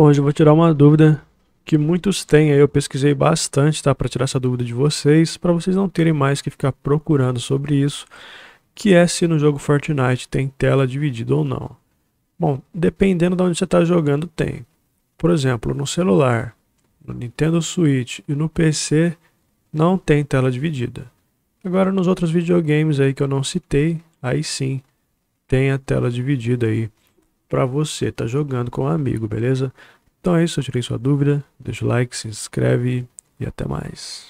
Hoje eu vou tirar uma dúvida que muitos têm, aí eu pesquisei bastante, tá, para tirar essa dúvida de vocês, para vocês não terem mais que ficar procurando sobre isso, que é se no jogo Fortnite tem tela dividida ou não. Bom, dependendo de onde você está jogando, tem. Por exemplo, no celular, no Nintendo Switch e no PC não tem tela dividida. Agora nos outros videogames aí que eu não citei, aí sim tem a tela dividida aí para você estar tá jogando com um amigo, beleza? Então é isso, eu tirei sua dúvida, deixa o like, se inscreve e até mais.